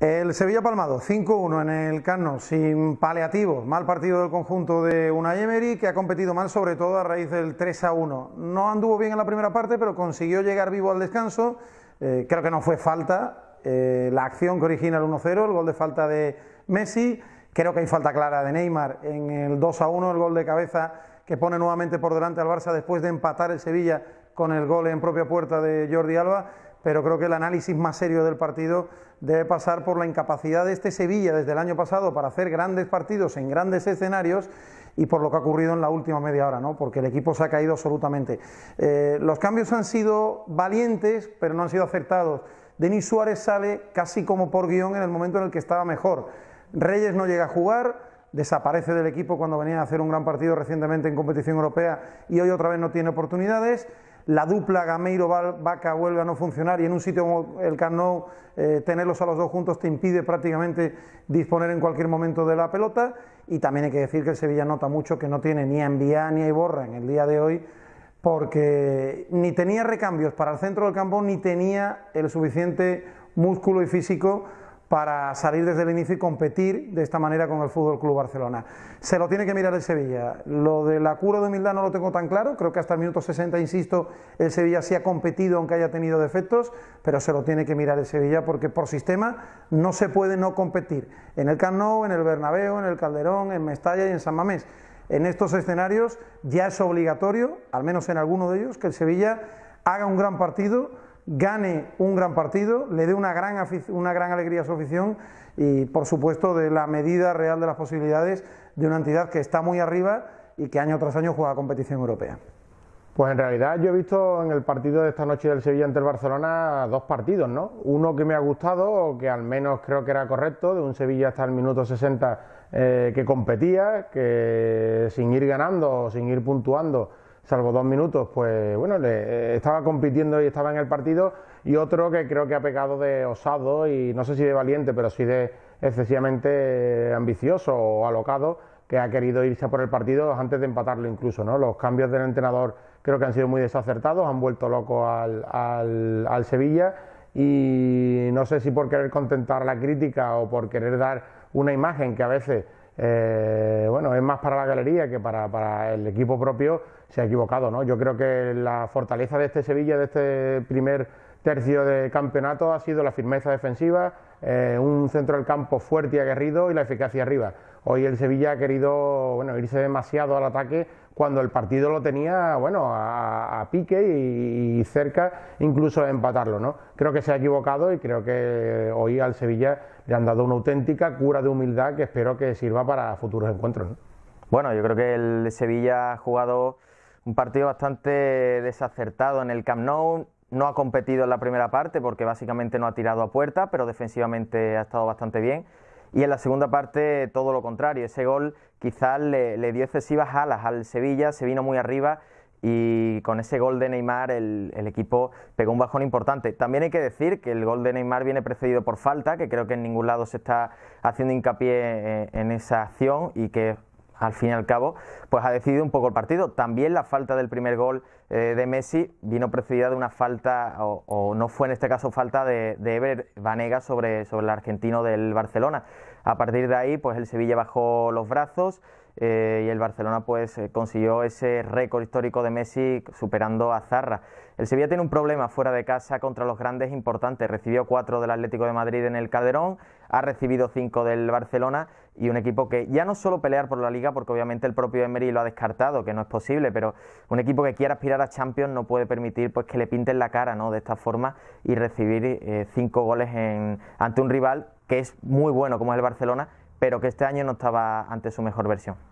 El Sevilla Palmado 5-1 en el Cano, sin paliativos, mal partido del conjunto de Unai Emery que ha competido mal sobre todo a raíz del 3-1. No anduvo bien en la primera parte pero consiguió llegar vivo al descanso, eh, creo que no fue falta eh, la acción que origina el 1-0, el gol de falta de Messi, creo que hay falta clara de Neymar en el 2-1, el gol de cabeza que pone nuevamente por delante al Barça después de empatar el Sevilla con el gol en propia puerta de Jordi Alba pero creo que el análisis más serio del partido debe pasar por la incapacidad de este Sevilla desde el año pasado para hacer grandes partidos en grandes escenarios y por lo que ha ocurrido en la última media hora, ¿no? porque el equipo se ha caído absolutamente. Eh, los cambios han sido valientes, pero no han sido acertados. Denis Suárez sale casi como por guión en el momento en el que estaba mejor. Reyes no llega a jugar, desaparece del equipo cuando venía a hacer un gran partido recientemente en competición europea y hoy otra vez no tiene oportunidades la dupla Gameiro-Vaca vuelve a no funcionar y en un sitio como el Camp eh, tenerlos a los dos juntos te impide prácticamente disponer en cualquier momento de la pelota y también hay que decir que el Sevilla nota mucho que no tiene ni a ni a Iborra en el día de hoy porque ni tenía recambios para el centro del campo ni tenía el suficiente músculo y físico para salir desde el inicio y competir de esta manera con el Fútbol Club Barcelona. Se lo tiene que mirar el Sevilla. Lo de la cura de humildad no lo tengo tan claro. Creo que hasta el minuto 60, insisto, el Sevilla sí ha competido, aunque haya tenido defectos, pero se lo tiene que mirar el Sevilla porque por sistema no se puede no competir. En el Camp Nou, en el Bernabéu, en el Calderón, en Mestalla y en San Mamés. En estos escenarios ya es obligatorio, al menos en alguno de ellos, que el Sevilla haga un gran partido gane un gran partido, le dé una gran, alegría a su afición y, por supuesto, de la medida real de las posibilidades de una entidad que está muy arriba y que año tras año juega competición europea. Pues en realidad yo he visto en el partido de esta noche del Sevilla ante el Barcelona dos partidos, ¿no? Uno que me ha gustado, o que al menos creo que era correcto, de un Sevilla hasta el minuto 60 eh, que competía, que sin ir ganando, o sin ir puntuando, salvo dos minutos, pues bueno, le, eh, estaba compitiendo y estaba en el partido. Y otro que creo que ha pecado de osado y no sé si de valiente, pero sí de excesivamente ambicioso o alocado, que ha querido irse por el partido antes de empatarlo incluso. ¿no? Los cambios del entrenador creo que han sido muy desacertados, han vuelto loco al, al, al Sevilla y no sé si por querer contentar la crítica o por querer dar una imagen que a veces eh, bueno, es más para la galería que para, el equipo propio, se ha equivocado, ¿no? Yo creo que la fortaleza de este Sevilla, de este primer tercio de campeonato, ha sido la firmeza defensiva, eh, un centro del campo fuerte y aguerrido y la eficacia arriba. Hoy el Sevilla ha querido bueno, irse demasiado al ataque cuando el partido lo tenía bueno, a, pique y, cerca incluso de empatarlo. ¿no? Creo que se ha equivocado y creo que hoy al Sevilla le han dado una auténtica cura de humildad que espero que sirva para futuros encuentros. Bueno, yo creo que el Sevilla ha jugado un partido bastante desacertado en el Camp Nou no ha competido en la primera parte porque básicamente no ha tirado a puerta, pero defensivamente ha estado bastante bien. Y en la segunda parte todo lo contrario, ese gol quizás le, dio excesivas alas al Sevilla, se vino muy arriba y con ese gol de Neymar el, equipo pegó un bajón importante. También hay que decir que el gol de Neymar viene precedido por falta, que creo que en ningún lado se está haciendo hincapié eh, en esa acción y que al fin y al cabo, pues ha decidido un poco el partido. También la falta del primer gol eh, de Messi vino precedida de una falta, o, no fue en este caso falta, de, de Ever Banega sobre, sobre el argentino del Barcelona. A partir de ahí, pues el Sevilla bajó los brazos eh, y el Barcelona pues eh, consiguió ese récord histórico de Messi superando a Zarra. El Sevilla tiene un problema fuera de casa contra los grandes importantes. Recibió cuatro del Atlético de Madrid en el Calderón, ha recibido cinco del Barcelona y un equipo que ya no solo pelear por la liga, porque obviamente el propio Emery lo ha descartado, que no es posible, pero un equipo que quiera aspirar a Champions no puede permitir pues que le pinten la cara ¿no? de esta forma y recibir eh, cinco goles en, ante un rival que es muy bueno como es el Barcelona pero que este año no estaba ante su mejor versión.